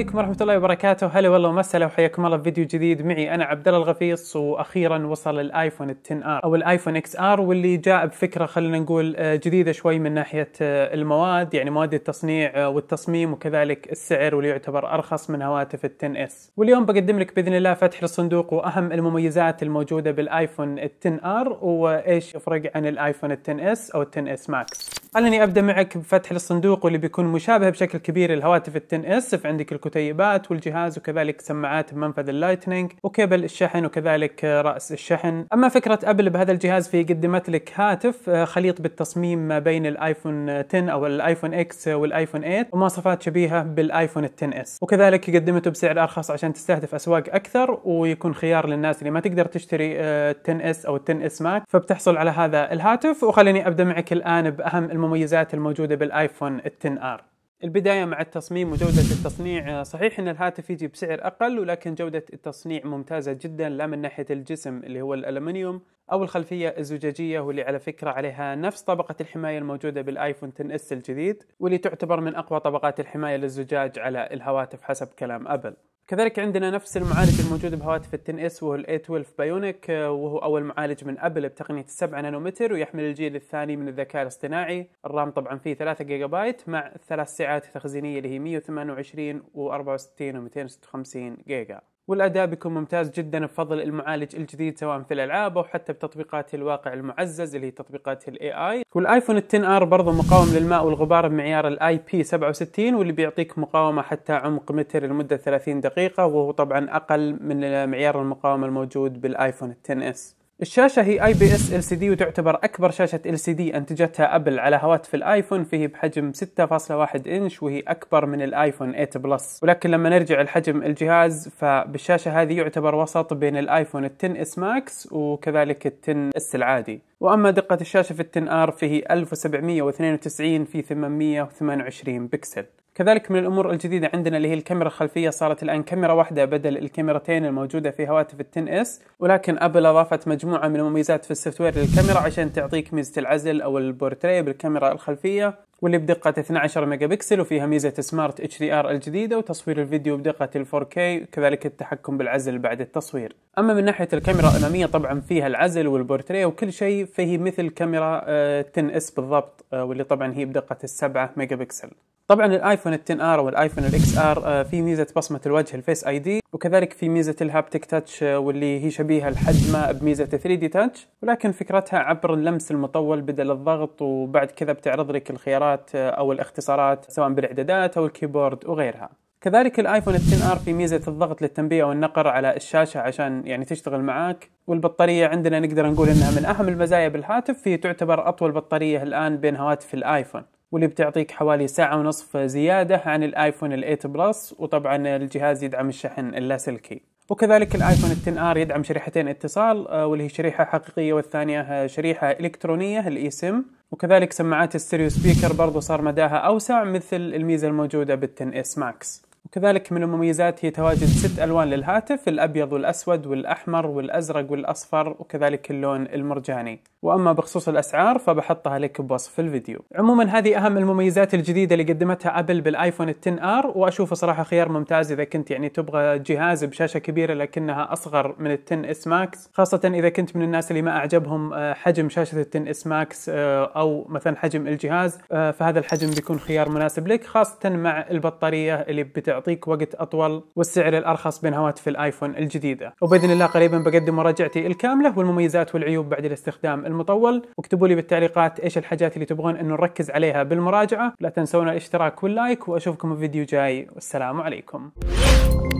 عليكم ورحمة الله وبركاته، هلا والله ومسهلا وحياكم الله في فيديو جديد معي أنا عبد الله الغفيص وأخيرا وصل الآيفون 10 ار أو الآيفون اكس ار واللي جاء بفكرة خلينا نقول آه، جديدة شوي من ناحية آه، المواد يعني مواد التصنيع آه، والتصميم وكذلك السعر واللي يعتبر أرخص من هواتف ال 10 اس. واليوم بقدم لك بإذن الله فتح للصندوق وأهم المميزات الموجودة بالآيفون 10 ار وإيش يفرق عن الآيفون 10 اس أو 10 اس ماكس. خليني أبدأ معك بفتح الصندوق واللي بيكون مشابه بشكل كبير لهواتف ال 10 اس فعندك الكتب الكتيبات والجهاز وكذلك سماعات منفذ اللايتنينج وكيبل الشحن وكذلك راس الشحن اما فكره ابل بهذا الجهاز في قدمت لك هاتف آه، خليط بالتصميم ما بين الايفون 10 او الايفون اكس والايفون 8 ومواصفات شبيهه بالايفون 10 اس وكذلك قدمته بسعر ارخص عشان تستهدف اسواق اكثر ويكون خيار للناس اللي ما تقدر تشتري 10 آه، اس او 10 اس ماك فبتحصل على هذا الهاتف وخليني ابدا معك الان باهم المميزات الموجوده بالايفون 10 ار البداية مع التصميم وجودة التصنيع آه، صحيح أن الهاتف يجي بسعر أقل ولكن جودة التصنيع ممتازة جدا لا من ناحية الجسم اللي هو الألمنيوم أو الخلفية الزجاجية واللي على فكرة عليها نفس طبقة الحماية الموجودة بالآيفون 10 اس الجديد واللي تعتبر من أقوى طبقات الحماية للزجاج على الهواتف حسب كلام أبل كذلك عندنا نفس المعالج الموجود بهواتف ال 10 اس وهو A12 بايونيك آه، وهو اول معالج من ابل بتقنيه 7 نانومتر ويحمل الجيل الثاني من الذكاء الاصطناعي، الرام طبعا فيه 3 جيجا بايت مع ثلاث ساعات تخزينيه اللي هي 128 و64 و256 جيجا. والأداء بيكون ممتاز جدا بفضل المعالج الجديد سواء في الألعاب أو حتى بتطبيقات الواقع المعزز اللي هي تطبيقات الاي اي والايفون 10 ار برضه مقاوم للماء والغبار بمعيار الاي بي 67 واللي بيعطيك مقاومة حتى عمق متر لمدة 30 دقيقة وهو طبعا أقل من معيار المقاومة الموجود بالايفون 10 اس الشاشة هي اي بي اس ال سي دي وتعتبر اكبر شاشة ال سي دي انتجتها ابل على هواتف الايفون فهي بحجم 6.1 انش وهي اكبر من الايفون 8 بلس ولكن لما نرجع لحجم الجهاز فبالشاشة هذه يعتبر وسط بين الايفون 10 اس ماكس وكذلك ال 10 اس العادي واما دقة الشاشة في ال 10 ار فهي 1792 في 828 بكسل كذلك من الامور الجديده عندنا اللي هي الكاميرا الخلفيه صارت الان كاميرا واحده بدل الكاميرتين الموجوده في هواتف 10 اس ولكن ابل اضافت مجموعه من المميزات في السوفت وير للكاميرا عشان تعطيك ميزه العزل او البورتريه بالكاميرا الخلفيه واللي بدقة 12 ميجا بكسل وفيها ميزة سمارت اتش دي ار الجديدة وتصوير الفيديو بدقة ال 4K وكذلك التحكم بالعزل بعد التصوير. أما من ناحية الكاميرا الأمامية طبعا فيها العزل والبورتريه وكل شيء فهي مثل كاميرا 10 آه، اس بالضبط آه، واللي طبعا هي بدقة 7 ميجا بكسل. طبعا الايفون 10 ار والايفون الاكس ار آه، في ميزه بصمه الوجه الفيس اي دي وكذلك في ميزه الهابتك تاتش آه، واللي هي شبيهه لحد ما بميزه 3 دي تاتش ولكن فكرتها عبر اللمس المطول بدل الضغط وبعد كذا بتعرض لك الخيارات آه، او الاختصارات سواء بالاعدادات او الكيبورد وغيرها كذلك الايفون 10 ار في ميزه الضغط للتنبيه والنقر على الشاشه عشان يعني تشتغل معاك والبطاريه عندنا نقدر نقول انها من اهم المزايا بالهاتف في تعتبر اطول بطاريه الان بين هواتف الايفون واللي بتعطيك حوالي ساعة ونصف زيادة عن الايفون ال8 بلس وطبعا الجهاز يدعم الشحن اللاسلكي وكذلك الايفون 10 ار يدعم شريحتين اتصال آه، واللي هي شريحه حقيقيه والثانيه آه، شريحه الكترونيه الاي سم وكذلك سماعات السيريو سبيكر برضو صار مداها اوسع مثل الميزه الموجوده بال10 اس ماكس وكذلك من المميزات هي تواجد ست ألوان للهاتف الأبيض والأسود والأحمر والأزرق والأصفر وكذلك اللون المرجاني وأما بخصوص الأسعار فبحطها لك بوصف الفيديو عموما هذه أهم المميزات الجديدة اللي قدمتها أبل بالآيفون 10 ار وأشوفه صراحة خيار ممتاز إذا كنت يعني تبغى جهاز بشاشة كبيرة لكنها أصغر من ال 10 اس ماكس خاصة إذا كنت من الناس اللي ما أعجبهم آه، حجم شاشة ال 10 اس ماكس أو مثلا حجم الجهاز آه، فهذا الحجم بيكون خيار مناسب لك خاصة مع البطارية اللي بتعطي يعطيك وقت اطول والسعر الارخص بين هواتف الايفون الجديده وباذن الله قريبا بقدم مراجعتي الكامله والمميزات والعيوب بعد الاستخدام المطول واكتبوا لي بالتعليقات ايش الحاجات اللي تبغون انه نركز عليها بالمراجعه لا تنسون الاشتراك واللايك واشوفكم في فيديو جاي والسلام عليكم